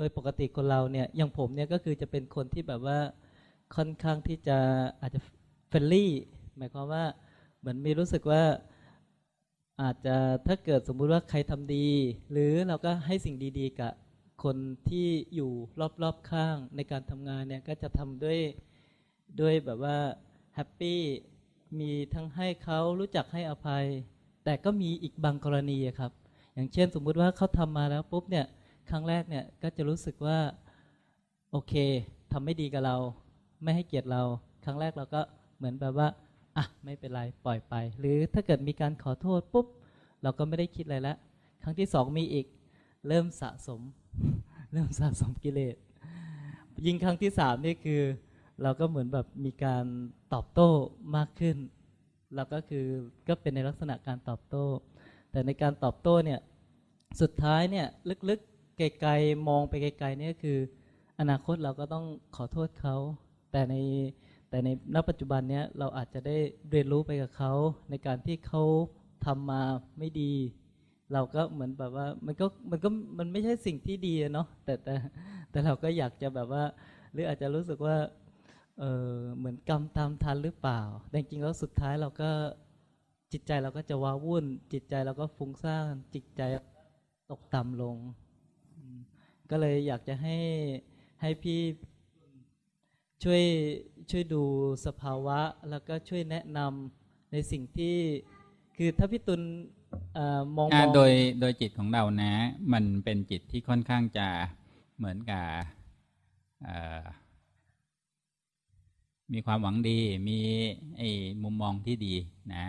โดยปกติคนเราเนี่ยอย่างผมเนี่ยก็คือจะเป็นคนที่แบบว่าค่อนข้างที่จะอาจจะเฟรนลี่หมายความว่าเหมือนมีรู้สึกว่าอาจจะถ้าเกิดสมมุติว่าใครทำดี หรือเราก็ให้สิ่งดี ๆ กับคนที่อยู่รอบๆข้างในการทำงานเนี่ย ก็จะทำด้วยด้วยแบบว่าแฮปปี้มีทั้งให้เขารู้จักให้อภัย แต่ก็มีอีกบางกรณีครับอย่างเช่นสมมุติว่าเขาทำมาแล้วปุ๊บเนี่ยครั้งแรกเนี่ยก็จะรู้สึกว่าโอเค ทำไม่ดีกับเราไม่ให้เกียรติเรา ครั้งแรกเราก็เหมือนแบบว่าอ่ะไม่เป็นไรปล่อยไป หรือถ้าเกิดมีการขอโทษปุ๊บเราก็ไม่ได้คิดอะไรละครั้งที่สองมีอีกเริ่มสะสมเริ่มสะสมกิเลสยิ่งครั้งที่สามนี่คือเราก็เหมือนแบบมีการตอบโต้มากขึ้น เราก็คือก็เป็นในลักษณะการตอบโต้ แต่ในการตอบโต้เนี่ยสุดท้ายเนี่ยลึกๆไกลๆมองไปไกลๆนี่ก็คืออนาคตเราก็ต้องขอโทษเขา แต่ในแต่ในณปัจจุบันเนี้ยเราอาจจะได้เรียนรู้ไปกับเขาในการที่เขาทำมาไม่ดี เราก็เหมือนแบบว่ามันก็มันก็มันไม่ใช่สิ่งที่ดีเนาะแต่แต่แต่เราก็อยากจะแบบว่า หรืออาจจะรู้สึกว่าเออเหมือนกรรมตามทันหรือเปล่าแต่จริงแล้วสุดท้ายเราก็จิตใจเราก็จะว้าวุ่น จิตใจเราก็ฟุ้งซ่านจิตใจตกต่ำลงก็เลยอยากจะให้ให้พี่ช่วยช่วยดูสภาวะแล้วก็ช่วยแนะนำในสิ่งที่คือถ้าพี่ตุลมองโดยโดยจิตของเรานะ มันเป็นจิตที่ค่อนข้างจะเหมือนกับมีความหวังดีมีไอ้มุมมองที่ดีนะ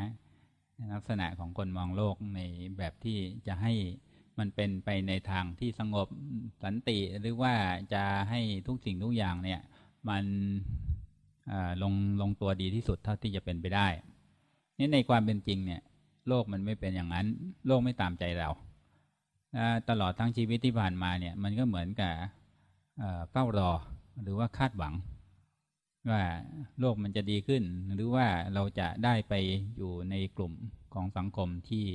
ลักษณะของคนมองโลกในแบบที่จะให้มันเป็นไปในทางที่สงบสันติหรือว่าจะให้ทุกสิ่งทุกอย่างเนี่ยมันลงลงตัวดีที่สุดเท่าที่จะเป็นไปได้นี่ในความเป็นจริงเนี่ยโลกมันไม่เป็นอย่างนั้น โลกไม่ตามใจเราตลอดทั้งชีวิตที่ผ่านมาเนี่ยมันก็เหมือนกับเฝ้ารอหรือว่าคาดหวัง ว่าโลกมันจะดีขึ้น หรือว่าเราจะได้ไปอยู่ในกลุ่มของสังคมที่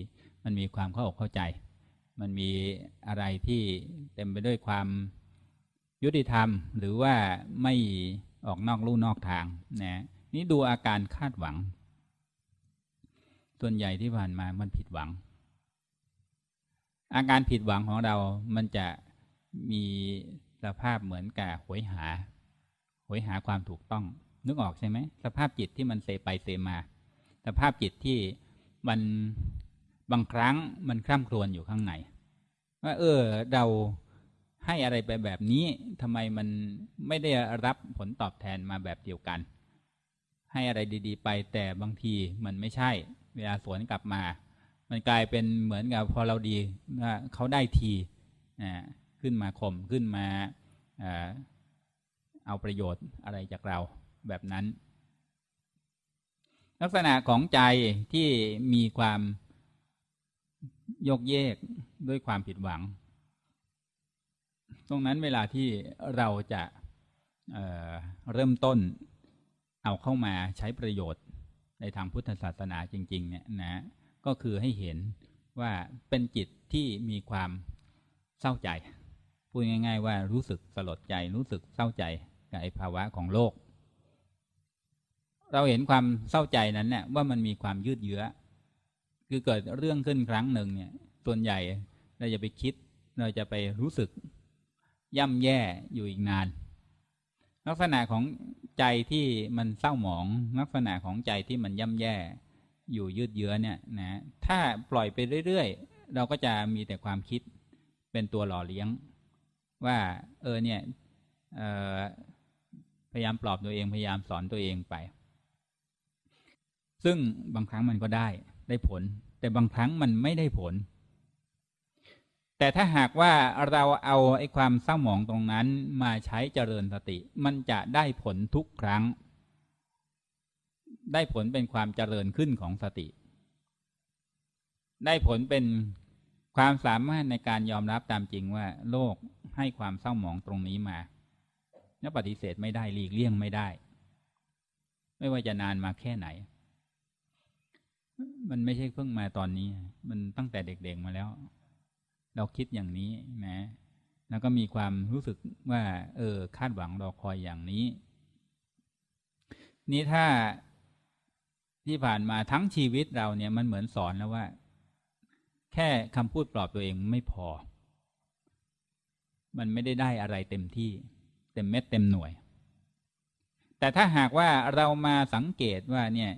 มันมีความเข้าอกเข้าใจมันมีอะไรที่เต็มไปด้วยความยุติธรรมหรือว่าไม่ออกนอกลู่นอกทางนะ นี่ดูอาการคาดหวัง ส่วนใหญ่ที่ผ่านมามันผิดหวัง อาการผิดหวังของเรามันจะมีสภาพเหมือนกับหวยหาหวยหาความถูกต้อง นึกออกใช่ไหม สภาพจิตที่มันเซไปเซมา สภาพจิตที่มันบางครั้งมันคร่ำครวญอยู่ข้างในว่าเออเราให้อะไรไปแบบนี้ทำไมมันไม่ได้รับผลตอบแทนมาแบบเดียวกัน ให้อะไรดีๆ ไปแต่บางทีมันไม่ใช่เวลาสวนกลับมา มันกลายเป็นเหมือนกับพอเราดีเขาได้ทีขึ้นมาข่มขึ้นมาเอาประโยชน์อะไรจากเราแบบนั้น ลักษณะของใจที่มีความยกเยกด้วยความผิดหวัง ตรงนั้นเวลาที่เราจะเเริ่มต้นเอาเข้ามาใช้ประโยชน์ในทางพุทธศาสนาจริงๆเนี่ยนะก็คือให้เห็นว่าเป็นจิตที่มีความเศร้าใจพูดง่าย ๆว่ารู้สึกสลดใจรู้สึกเศร้าใจกับไอภาวะของโลก เราเห็นความเศร้าใจนั้นเนี่ยว่ามันมีความยืดเยื้อคือเกิดเรื่องขึ้นครั้งหนึ่งเนี่ยส่วนใหญ่เราจะไปคิดเราจะไปรู้สึกย่ำแย่อยู่อีกนาน ลักษณะของใจที่มันเศร้าหมองลักษณะของใจที่มันย่ำแย่อยู่ยืดเยื้อเนี่ยนะถ้าปล่อยไปเรื่อย ๆ เราก็จะมีแต่ความคิดเป็นตัวหล่อเลี้ยง ว่าเออเนี่ยพยายามปลอบตัวเองพยายามสอนตัวเองไป ซึ่งบางครั้งมันก็ได้ได้ผลแต่บางครั้งมันไม่ได้ผล แต่ถ้าหากว่าเราเอา ไอ้ความเศร้าหมองตรงนั้นมาใช้เจริญสติมันจะได้ผลทุกครั้ง ได้ผลเป็นความเจริญขึ้นของสติ ได้ผลเป็นความสามารถในการยอมรับตามจริงว่าโลกให้ความเศร้าหมองตรงนี้มาแลวปฏิเสธไม่ได้หลีกเลี่ยงไม่ได้ ไม่ว่าจะนานมาแค่ไหนมันไม่ใช่เพิ่งมาตอนนี้ มันตั้งแต่เด็กๆมาแล้ว เราคิดอย่างนี้นะแล้วก็มีความรู้สึกว่า เออ คาดหวังรอคอยอย่างนี้ นี่ถ้าที่ผ่านมาทั้งชีวิตเราเนี่ยมันเหมือนสอนแล้วว่า แค่คำพูดปลอบตัวเองไม่พอ มันไม่ได้ได้อะไรเต็มที่ เต็มเม็ด เต็มหน่วย แต่ถ้าหากว่าเรามาสังเกตว่าเนี่ย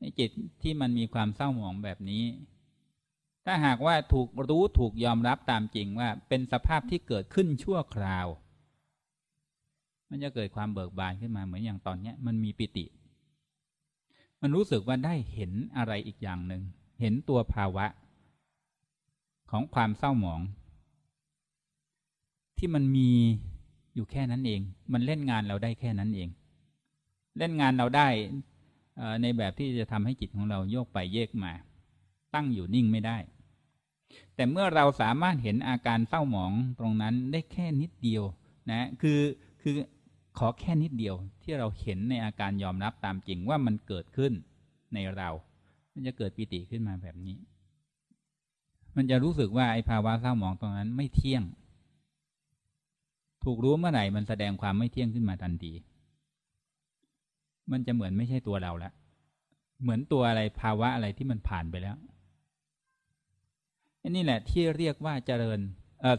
ในจิตที่มันมีความเศร้าหมองแบบนี้ ถ้าหากว่าถูกรู้ถูกยอมรับตามจริงว่าเป็นสภาพที่เกิดขึ้นชั่วคราว มันจะเกิดความเบิกบานขึ้นมาเหมือนอย่าง ตอนนี้มันมีปิติ มันรู้สึกว่าได้เห็นอะไรอีกอย่างหนึ่งเห็นตัวภาวะ ของความเศร้าหมอง ที่มันมีอยู่แค่นั้นเอง มันเล่นงานเราได้แค่นั้นเอง เล่นงานเราได้ในแบบที่จะทำให้จิตของเราโยกไปเยกมา ตั้งอยู่นิ่งไม่ได้ แต่เมื่อเราสามารถเห็นอาการเศร้าหมองตรงนั้นได้แค่นิดเดียวนะคือคือขอแค่นิดเดียวที่เราเห็นในอาการยอมรับตามจริงว่ามันเกิดขึ้นในเรา มันจะเกิดปิติขึ้นมาแบบนี้ มันจะรู้สึกว่าไอ้ภาวะเศร้าหมองตรงนั้นไม่เที่ยง ถูกรู้เมื่อไหร่มันแสดงความไม่เที่ยงขึ้นมาทันทีมันจะเหมือนไม่ใช่ตัวเราแล้ว เหมือนตัวอะไรภาวะอะไรที่มันผ่านไปแล้ว อันนี้แหละที่เรียกว่าเจริญ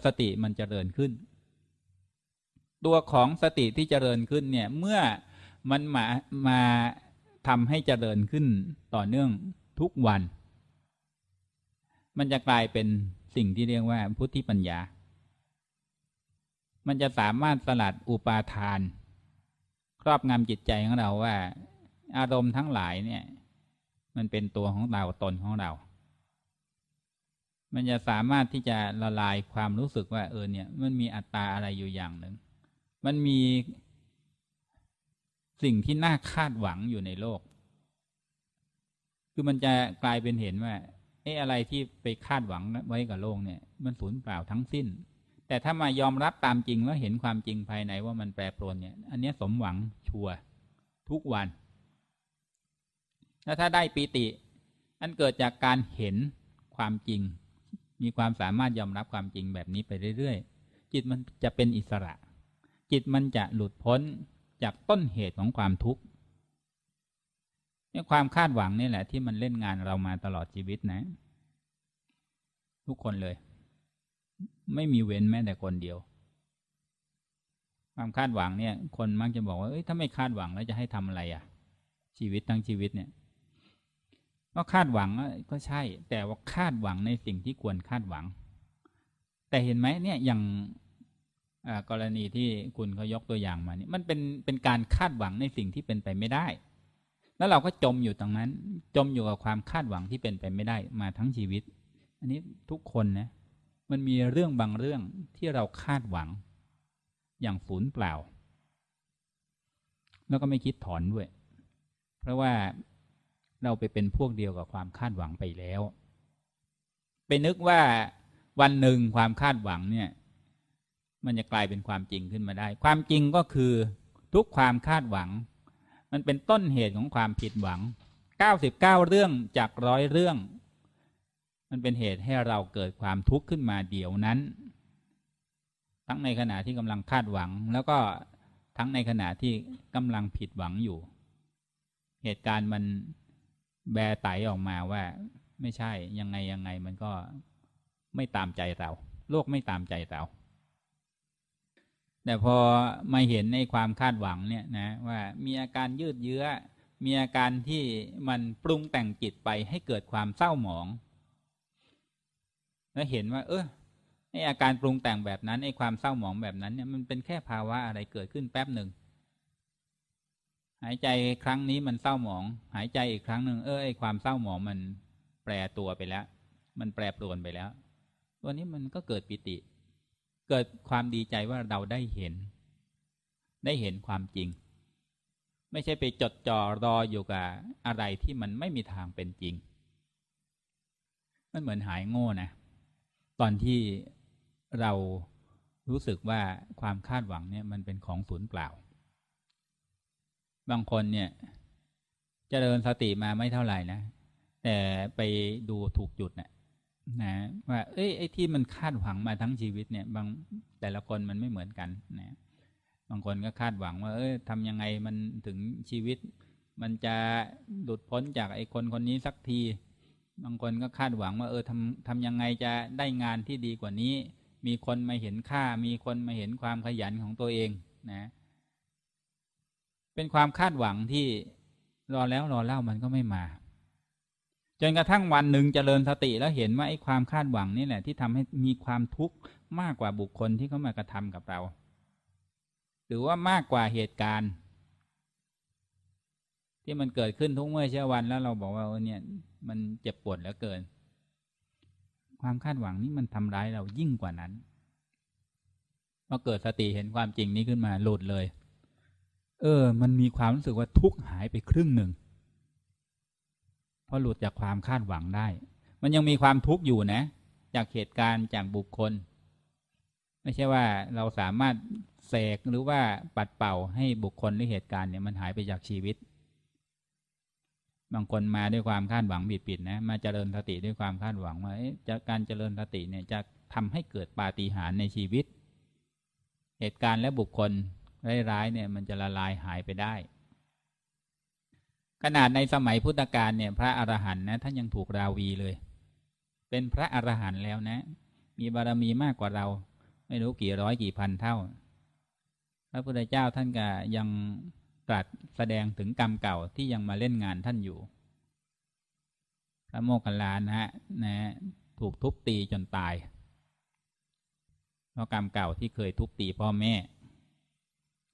สติมันเจริญขึ้น ตัวของสติที่เจริญขึ้นเนี่ย เมื่อมันมามาทำให้เจริญขึ้นต่อเนื่องทุกวัน มันจะกลายเป็นสิ่งที่เรียกว่าพุทธิปัญญา มันจะสามารถสลัด อุปาทานครอบงำจิตใจของเราว่า อารมณ์ทั้งหลายเนี่ย มันเป็นตัวของเราตนของเรา มันจะสามารถที่จะละลายความรู้สึกว่าเออเนี่ย มันมีอัตตาอะไรอยู่อย่างหนึ่ง มันมี สิ่งที่น่าคาดหวังอยู่ในโลก คือมันจะกลายเป็นเห็นว่า เอออะไรที่ไปคาดหวังไว้กับโลกเนี่ย มันสูญเปล่าทั้งสิ้นแต่ถ้ามายอมรับตามจริง แล้วเห็นความจริงภายในว่ามันแปรปรวนเนี่ยอันนี้สมหวังชัวทุกวัน แล้วถ้าได้ปีติอันเกิดจากการเห็นความจริง มีความสามารถยอมรับความจริงแบบนี้ไปเรื่อย ๆ จิตมันจะเป็นอิสระ จิตมันจะหลุดพ้นจากต้นเหตุของความทุกข์นี่ความคาดหวังนี่แหละที่มันเล่นงานเรามาตลอดชีวิตนะทุกคนเลยไม่มีเว้นแม้แต่คนเดียว ความคาดหวังเนี่ย คนมักจะบอกว่าเอ้ยถ้าไม่คาดหวังแล้วจะให้ทำอะไรอะ่ะ ชีวิตทั้งชีวิตเนี่ยก็คาดหวังก็ใช่ แต่ว่าคาดหวังในสิ่งที่ควรคาดหวัง แต่เห็นไหมเนี่ยอย่างกรณีที่คุณเขายกตัวอย่างมานี่มันเป็นเป็นการคาดหวังในสิ่งที่เป็นไปไม่ได้ แล้วเราก็จมอยู่ตรงนั้น จมอยู่กับความคาดหวังที่เป็นไปไม่ได้ มาทั้งชีวิต อันนี้ทุกคนนะมันมีเรื่องบางเรื่องที่เราคาดหวังอย่างศูนย์เปล่าแล้วก็ไม่คิดถอนด้วย เพราะว่าเราไปเป็นพวกเดียวกับความคาดหวังไปแล้ว ไปนึกว่าวันหนึ่งความคาดหวังเนี่ยมันจะกลายเป็นความจริงขึ้นมาได้ ความจริงก็คือทุกความคาดหวัง มันเป็นต้นเหตุของความผิดหวัง 99 เรื่องจากร้อยเรื่องมันเป็นเหตุให้เราเกิดความทุกข์ขึ้นมาเดี๋ยวนั้น ทั้งในขณะที่กำลังคาดหวัง แล้วก็ทั้งในขณะที่กำลังผิดหวังอยู่ เหตุการณ์มันแบไตออกมาว่า ไม่ใช่ยังไง ยังไงมันก็ไม่ตามใจเรา โลกไม่ตามใจเรา แต่พอมาเห็นในความคาดหวังเนี่ยนะว่ามีอาการยืดเยื้อ มีอาการที่มันปรุงแต่งจิตไปให้เกิดความเศร้าหมองแล้วเห็นว่า เออไออาการปรุงแต่งแบบนั้น ไอความเศร้าหมองแบบนั้นเนี่ยมันเป็นแค่ภาวะอะไรเกิดขึ้นแป๊บหนึ่งหายใจครั้งนี้มันเศร้าหมอง หายใจอีกครั้งหนึ่งเออไอความเศร้าหมองมันแปรตัวไปแล้ว มันแปรปรวนไปแล้ว วันนี้มันก็เกิดปิติ เกิดความดีใจว่าเราได้เห็น ได้เห็นความจริง ไม่ใช่ไปจดจ่อรออยู่กับอะไรที่มันไม่มีทางเป็นจริง มันเหมือนหายโง่นะตอนที่เรารู้สึกว่าความคาดหวังเนี่ยมันเป็นของศูนย์เปล่า บางคนเนี่ยจเจริญสติมาไม่เท่าไหร่นะ แต่ไปดูถูกจุดนะ่ะนะว่าเอ้ยไอ้ที่มันคาดหวังมาทั้งชีวิตเนี่ย บางแต่ละคนมันไม่เหมือนกันนะ บางคนก็คาดหวังว่าเอ้ยทำยังไงมันถึงชีวิต มันจะหลุดพ้นจากไอ้คนคนนี้สักทีบางคน ก็คาดหวังว่าเออทำทำยังไงจะได้งานที่ดีกว่านี้ มีคนมาเห็นค่า มีคนมาเห็นความขยันของตัวเอง นะ เป็นความคาดหวังที่รอแล้วรอเล่ามันก็ไม่มา จนกระทั่งวันหนึ่งจเจริญสติแล้วเห็นว่า ไอ้ ความคาดหวัง นี่ แหละ ที่ทำให้มีความทุกข์มากกว่าบุคคลที่เขามากระทำกับเรา หรือว่ามากกว่าเหตุการณ์ที่มันเกิดขึ้นทุกเมื่อเช้าวันแล้วเราบอกว่าเนี่ยมันเจ็บปวดเหลือเกิน ความคาดหวังนี้มันทำร้ายเรายิ่งกว่านั้นเมื่อเกิดสติเห็นความจริงนี้ขึ้นมาหลุดเลย เออ มันมีความรู้สึกว่าทุกหายไปครึ่งหนึ่งพอหลุดจากความคาดหวังได้ มันยังมีความทุกข์อยู่นะ จากเหตุการณ์จากบุคคล ไม่ใช่ว่าเราสามารถแสกหรือว่าปัดเป่าให้บุคคลหรือเหตุการณ์เนี่ยมันหายไปจากชีวิตบางคนมาด้วยความคาดหวังบิดิดนะมาเจริญสติด้วยความคาดหวังว่าจะกการเจริญสติเนี่ยจะทำให้เกิดปาฏิหาริย์ในชีวิต เหตุการณ์และบุคคลร้ายๆเนี่ยมันจะละลายหายไปได้ ขนาดในสมัยพุทธกาลเนี่ยพระอรหันต์นะท่านยังถูกราวีเลย เป็นพระอรหันต์แล้วนะ มีบารมีมากกว่าเราไม่รู้กี่ร้อยกี่พันเท่า พระพุทธเจ้าท่านก็ยังรัสแสดงถึงกรรมเก่าที่ยังมาเล่นงานท่านอยู่พระโมคคัลลานะฮะ นะ ถูกทุบตีจนตาย เพราะ กรรมเก่าที่เคยทุบตีพ่อแม่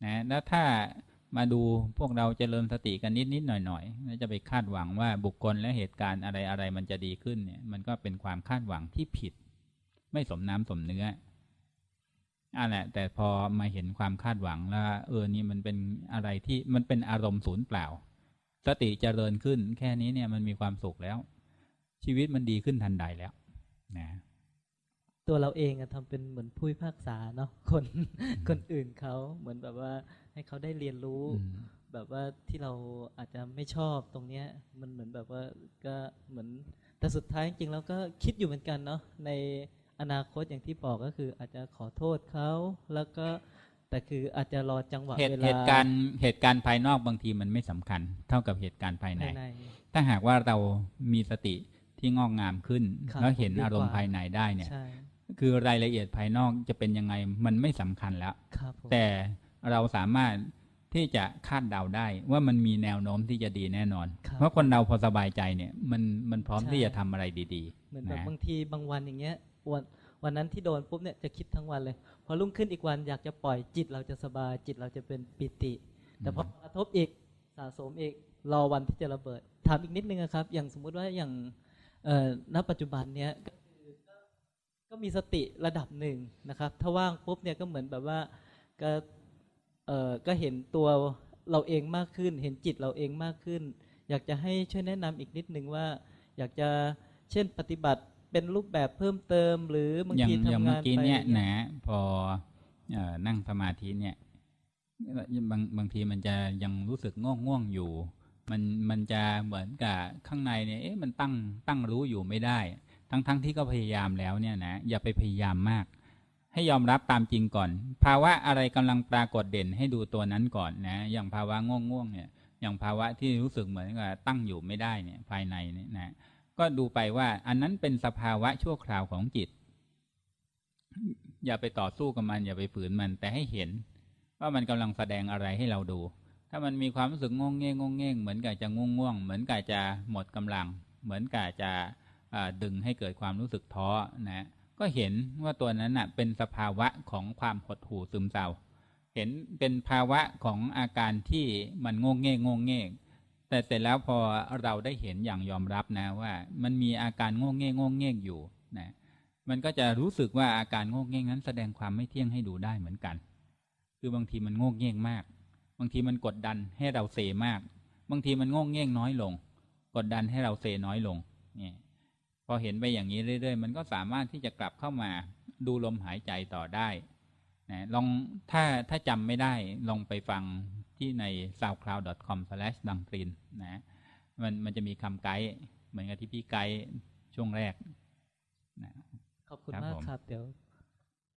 นะแล้วถ้ามาดูพวกเราจเจริญสติ กัน นิดนิดหน่อยหน่อยจะไปคาดหวังว่าบุคคลและเหตุการณ์อะไรอะไรมันจะดีขึ้นเนี่ย มันก็เป็นความคาดหวังที่ผิด ไม่สมน้ำสมเนื้ออ่ะแหละแต่พอมาเห็นความคาดหวังแล้วเออนี่มันเป็นอะไรที่มันเป็นอารมณ์ศูนย์เปล่า สติเจริญขึ้นแค่นี้เนี่ยมันมีความสุขแล้ว ชีวิตมันดีขึ้นทันใดแล้ว นะ ตัวเราเองอะทำเป็นเหมือนผู้พากษาเนาะคนคนอื่นเขาเหมือนแบบว่าให้เขาได้เรียนรู้ แบบว่าที่เราอาจจะไม่ชอบตรงเนี้ย มันเหมือนแบบว่าก็เหมือนแต่สุดท้ายจริงๆแล้วก็คิดอยู่เหมือนกันเนาะในอนาคตอย่างที่บอกก็คืออาจจะขอโทษเขาแล้วก็แต่คืออาจจะรอจังหวะเวลา เหตุการณ์เหตุการณ์ภายนอกบางทีมันไม่สำคัญ เท่ากับเหตุการณ์ภายในถ้าหากว่าเรามีสติที่งอกงามขึ้นแล้วเห็นอารมณ์ภายในได้เนี่ยคือรายละเอียดภายนอกจะเป็นยังไงมันไม่สำคัญแล้วแต่เราสามารถที่จะคาดเดาได้ ว่ามันมีแนวโน้มที่จะดีแน่นอน เพราะคนเราพอสบายใจเนี่ยมันมันพร้อมที่จะทำอะไรดีๆเหมือนแบบบางทีบางวันอย่างเงี้ยวันวันนั้นที่โดนปุ๊บเนี่ยจะคิดทั้งวันเลย พอรุ่งขึ้นอีกวันอยากจะปล่อยจิตเราจะสบายจิตเราจะเป็นปิติแต่พอกระทบอีกสะสมอีกรอวันที่จะระเบิดถามอีกนิดนึงครับ อย่างสมมุติว่าอย่างณปัจจุบันเนี้ยก็มีสติระดับหนึ่งนะครับถ้าว่างปุ๊บเนี่ยก็เหมือนแบบว่าก็เออก็เห็นตัวเราเองมากขึ้น เห็นจิตเราเองมากขึ้น อยากจะให้ช่วยแนะนำอีกนิดนึงว่า อยากจะเช่นปฏิบัติเป็นรูปแบบเพิ่มเติมหรือบางทีทำงานไปอย่างเมื่อกี้เนี่ยนะพอนั่งสมาธิเนี่ยบางบางทีมันจะยังรู้สึกง่วงง่วงอยู่มันมันจะเหมือนกับข้างในเนี่ยเอ๊ะมันตั้งตั้งรู้อยู่ไม่ได้ ทั้งทั้งที่ก็พยายามแล้วเนี่ยนะอย่าไปพยายามมาก ให้ยอมรับตามจริงก่อน ภาวะอะไรกำลังปรากฏเด่น ให้ดูตัวนั้นก่อนนะอย่าง ภาวะง่วงง่วงเนี่ยอย่าง ภาวะที่รู้สึกเหมือนกับตั้งอยู่ไม่ได้เนี่ยภายในเนี่ยนะก็ดูไปว่าอันนั้นเป็นสภาวะชั่วคราวของจิต อย่าไปต่อสู้กับมันอย่าไปฝืนมันแต่ให้เห็น ว่ามันกำลังแสดงอะไรให้เราดู ถ้ามันมีความรู้สึกงงเง่งงเง่งเหมือนกับจะง่วงง่วงเหมือนกับจะหมดกำลัง เหมือนกับจะดึงให้เกิดความรู้สึกท้อนะ ก็เห็นว่าตัวนั้นนะเป็นสภาวะของความหดหู่ซึมเศร้าเห็นเป็นภาวะของอาการที่มันงงเง่งงงเง่งแต่เสร็จแล้วพอเราได้เห็นอย่างยอมรับนะว่า มันมีอาการโง่เง่โง่เง่อยู่นะ มันก็จะรู้สึกว่าอาการโง่เง่นั้น แสดงความไม่เที่ยงให้ดูได้เหมือนกัน คือบางทีมันโง่เง่มาก บางทีมันกดดันให้เราเซมาก บางทีมันโง่เง่น้อยลง กดดันให้เราเซน้อยลงเนี่ยพอเห็นไปอย่างนี้เรื่อย ๆ มันก็สามารถที่จะกลับเข้ามาดูลมหายใจต่อได้นะลอง ถ้า ถ้าจำไม่ได้ ลอง ไปฟังที่ใน soundcloud.com/dangtrin นะ มัน มันจะมีคำไกด์ เหมือนกับที่ พี่ไกด์ช่วงแรก นะขอบคุณ มาก ครับ เดี๋ยว